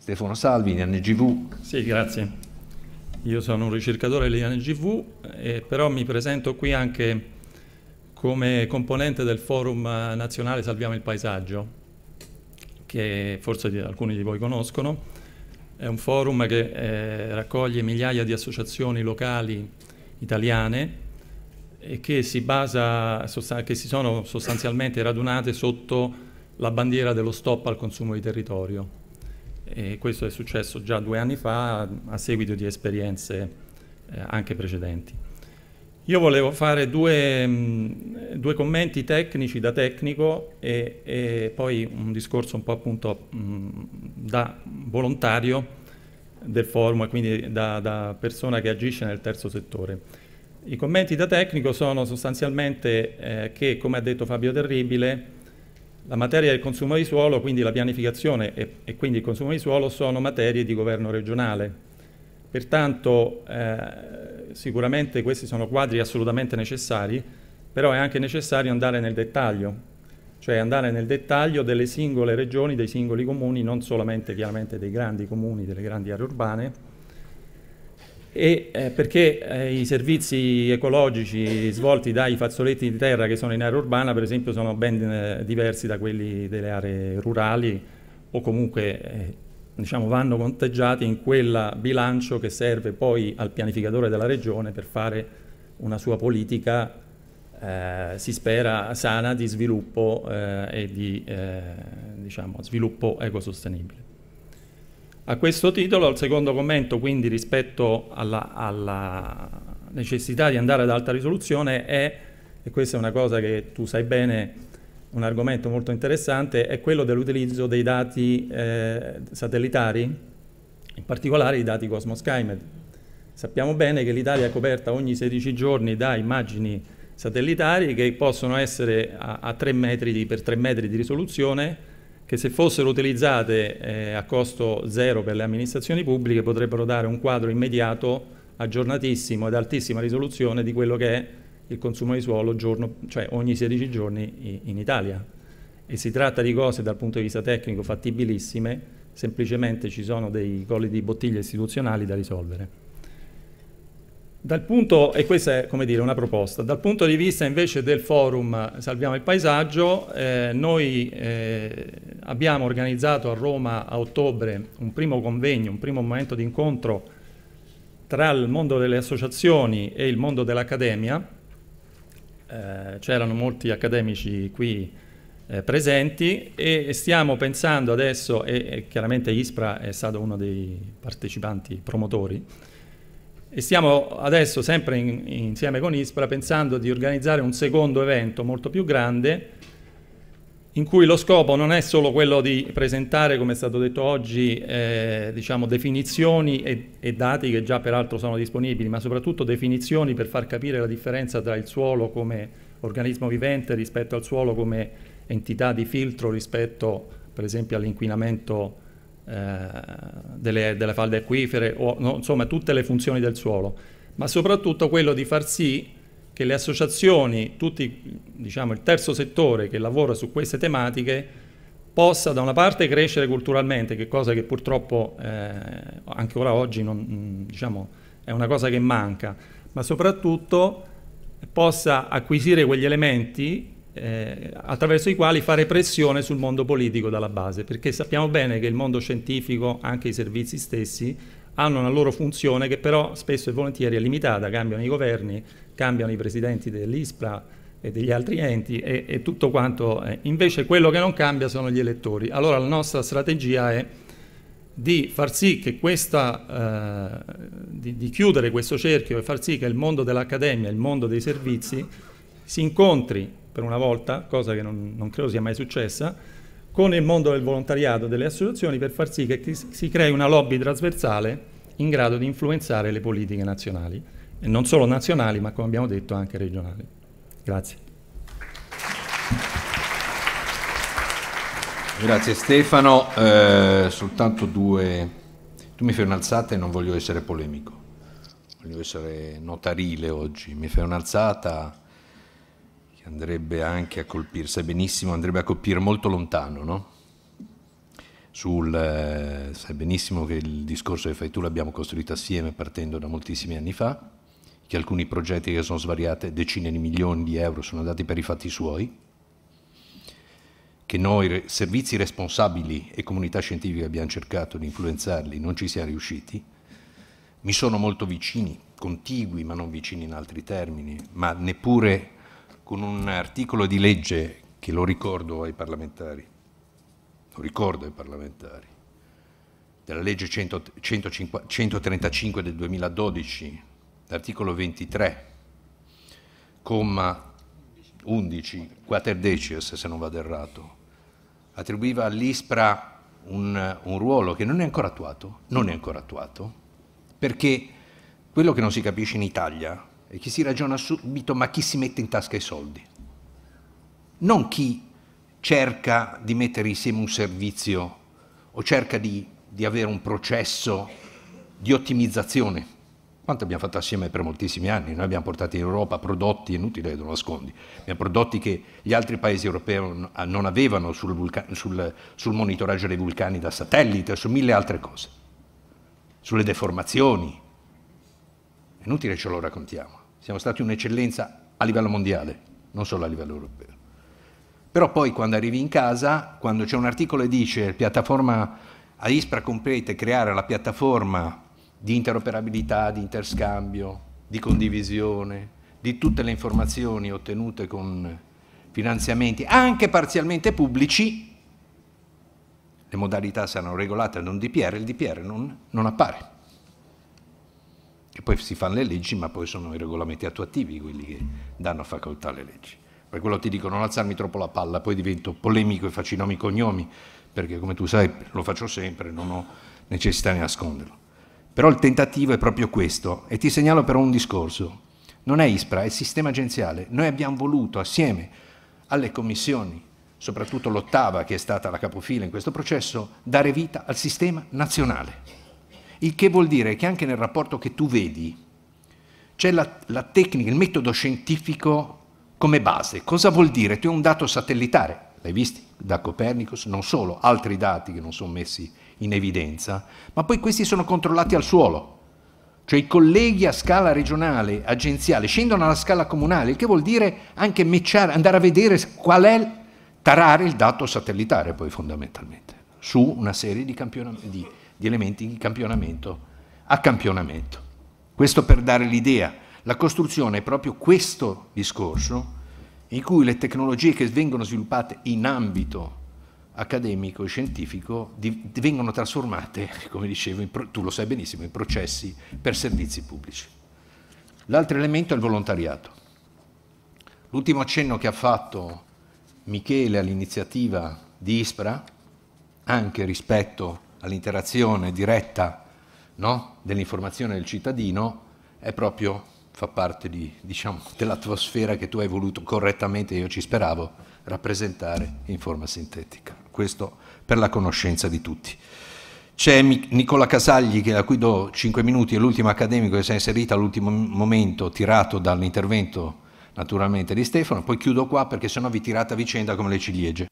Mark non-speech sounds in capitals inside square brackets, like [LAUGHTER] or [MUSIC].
Stefano Salvi, NGV. Sì, grazie. Io sono un ricercatore dell'INGV, eh, però mi presento qui anche come componente del forum nazionale Salviamo il Paesaggio, che forse di, alcuni di voi conoscono. È un forum che eh, raccoglie migliaia di associazioni locali italiane e che si, basa, che si sono sostanzialmente radunate sotto la bandiera dello stop al consumo di territorio e questo è successo già due anni fa a seguito di esperienze eh, anche precedenti. Io volevo fare due, mh, mm, due commenti tecnici da tecnico e, e, poi un discorso un po' appunto mh, mm, da volontario del forum, quindi da, da persona che agisce nel terzo settore. I commenti da tecnico sono sostanzialmente eh, che, come ha detto Fabio Terribile, la materia del consumo di suolo, quindi la pianificazione e, e quindi il consumo di suolo sono materie di governo regionale. Pertanto eh, sicuramente questi sono quadri assolutamente necessari, però è anche necessario andare nel dettaglio, cioè andare nel dettaglio delle singole regioni, dei singoli comuni, non solamente chiaramente dei grandi comuni, delle grandi aree urbane, e, eh, perché eh, i servizi ecologici svolti dai fazzoletti di terra che sono in area urbana, per esempio, sono ben eh, diversi da quelli delle aree rurali o comunque eh, diciamo, vanno conteggiati in quel bilancio che serve poi al pianificatore della regione per fare una sua politica, eh, si spera, sana di sviluppo eh, e di diciamo, sviluppo ecosostenibile a questo titolo, al secondo commento, quindi rispetto alla, alla necessità di andare ad alta risoluzione è, e questa è una cosa che tu sai bene, un argomento molto interessante, è quello dell'utilizzo dei dati eh, satellitari, in particolare i dati Cosmos Skymed. Sappiamo bene che l'Italia è coperta ogni 16 giorni da immagini satellitari che possono essere a, a 3 metri di, per 3 metri di risoluzione, che se fossero utilizzate eh, a costo zero per le amministrazioni pubbliche potrebbero dare un quadro immediato, aggiornatissimo ed altissima risoluzione di quello che è il consumo di suolo giorno, cioè ogni 16 giorni in Italia. E si tratta di cose dal punto di vista tecnico fattibilissime, semplicemente ci sono dei colli di bottiglia istituzionali da risolvere. Dal punto, e questa è come dire una proposta, dal punto di vista invece del forum eh, Salviamo il Paesaggio, eh, noi eh, abbiamo organizzato a Roma a ottobre un primo convegno, un primo momento di incontro tra il mondo delle associazioni e il mondo dell'accademia. Eh, c'erano molti accademici qui eh, presenti e stiamo pensando adesso, e, e chiaramente Ispra è stato uno dei partecipanti promotori, e stiamo adesso, sempre in, insieme con Ispra, pensando di organizzare un secondo evento molto più grande, in cui lo scopo non è solo quello di presentare, come è stato detto oggi, eh, diciamo definizioni e, e, dati che già peraltro sono disponibili, ma soprattutto definizioni per far capire la differenza tra il suolo come organismo vivente rispetto al suolo come entità di filtro rispetto per esempio all'inquinamento eh, delle, delle, falde acquifere, o, no, insomma tutte le funzioni del suolo, ma soprattutto quello di far sì che le associazioni, tutti, diciamo, il terzo settore che lavora su queste tematiche, possa da una parte crescere culturalmente, che cosa che purtroppo eh, anche oggi non, mm, diciamo, è una cosa che manca, ma soprattutto possa acquisire quegli elementi eh, attraverso i quali fare pressione sul mondo politico dalla base, perché sappiamo bene che il mondo scientifico, anche i servizi stessi, hanno una loro funzione che però spesso e volentieri è limitata, cambiano i governi, cambiano i presidenti dell'ISPRA e degli altri enti e, e tutto quanto. È. Eh. Invece quello che non cambia sono gli elettori. Allora la nostra strategia è di far sì che questa, eh, di, di chiudere questo cerchio e far sì che il mondo dell'accademia, il mondo dei servizi, si incontri per una volta, cosa che non, non credo sia mai successa, con il mondo del volontariato e delle associazioni per far sì che si crei una lobby trasversale in grado di influenzare le politiche nazionali, e non solo nazionali, ma come abbiamo detto anche regionali. Grazie. Grazie Stefano, eh, soltanto due... Tu mi fai un'alzata e non voglio essere polemico, voglio essere notarile oggi, mi fai un'alzata che andrebbe anche a colpire, sai benissimo andrebbe a colpire molto lontano, no? Sul, eh, sai benissimo che il discorso che fai tu l'abbiamo costruito assieme partendo da moltissimi anni fa, che alcuni progetti che sono svariate decine di milioni di euro sono andati per i fatti suoi, che noi servizi responsabili e comunità scientifica abbiamo cercato di influenzarli, non ci siamo riusciti, mi sono molto vicini, contigui ma non vicini in altri termini, ma neppure con un articolo di legge che lo ricordo ai parlamentari, lo ricordo ai parlamentari, della legge 100, 150, 135 del 2012, l'articolo 23, comma 11, quaterdecies se non vado errato, attribuiva all'ISPRA un, un, ruolo che non è ancora attuato, non è ancora attuato, perché quello che non si capisce in Italia e chi si ragiona subito, ma chi si mette in tasca i soldi. Non chi cerca di mettere insieme un servizio o cerca di, di avere un processo di ottimizzazione. Quanto abbiamo fatto assieme per moltissimi anni? Noi abbiamo portato in Europa prodotti, inutile lo nascondi, abbiamo prodotti che gli altri paesi europei non ah, avevano sul, vulcano, sul, sul monitoraggio dei vulcani da satellite, su mille altre cose, sulle deformazioni. Inutile ce lo raccontiamo. Siamo stati un'eccellenza a livello mondiale, non solo a livello europeo. Però poi quando arrivi in casa, quando c'è un articolo e dice piattaforma a ISPRA complete creare la piattaforma di interoperabilità, di interscambio, di condivisione, di tutte le informazioni ottenute con finanziamenti anche parzialmente pubblici, le modalità saranno regolate da un DPR, il DPR non, non appare. E poi si fanno le leggi, ma poi sono i regolamenti attuativi quelli che danno facoltà alle leggi. Per quello ti dico, non alzarmi troppo la palla, poi divento polemico e faccio i nomi e cognomi, perché come tu sai lo faccio sempre, non ho necessità di nasconderlo. Però il tentativo è proprio questo, e ti segnalo però un discorso. Non è ISPRA, è il sistema agenziale. Noi abbiamo voluto assieme alle commissioni, soprattutto l'ottava che è stata la capofila in questo processo, dare vita al sistema nazionale il che vuol dire che anche nel rapporto che tu vedi c'è la, la tecnica, il metodo scientifico come base. Cosa vuol dire? Tu hai un dato satellitare, l'hai visto da Copernicus, non solo, altri dati che non sono messi in evidenza, ma poi questi sono controllati al suolo. Cioè i colleghi a scala regionale, agenziale, scendono alla scala comunale, il che vuol dire anche mecciare, andare a vedere qual è, tarare il dato satellitare poi fondamentalmente, su una serie di campionamenti, di elementi di campionamento a campionamento. Questo per dare l'idea, la costruzione è proprio questo discorso in cui le tecnologie che vengono sviluppate in ambito accademico e scientifico vengono trasformate, [LAUGHS] come dicevo, tu lo sai benissimo, in processi per servizi pubblici. L'altro elemento è il volontariato. L'ultimo accenno che ha fatto Michele all'iniziativa di ISPRA, anche rispetto all'interazione diretta no? dell'informazione del cittadino è proprio, fa parte di, diciamo, dell'atmosfera che tu hai voluto correttamente, io ci speravo, rappresentare in forma sintetica. Questo per la conoscenza di tutti. C'è Nicola Casagli, a cui do 5 minuti, è l'ultimo accademico che si è inserito all'ultimo momento, tirato dall'intervento naturalmente di Stefano, poi chiudo qua perché sennò vi tirate a vicenda come le ciliegie.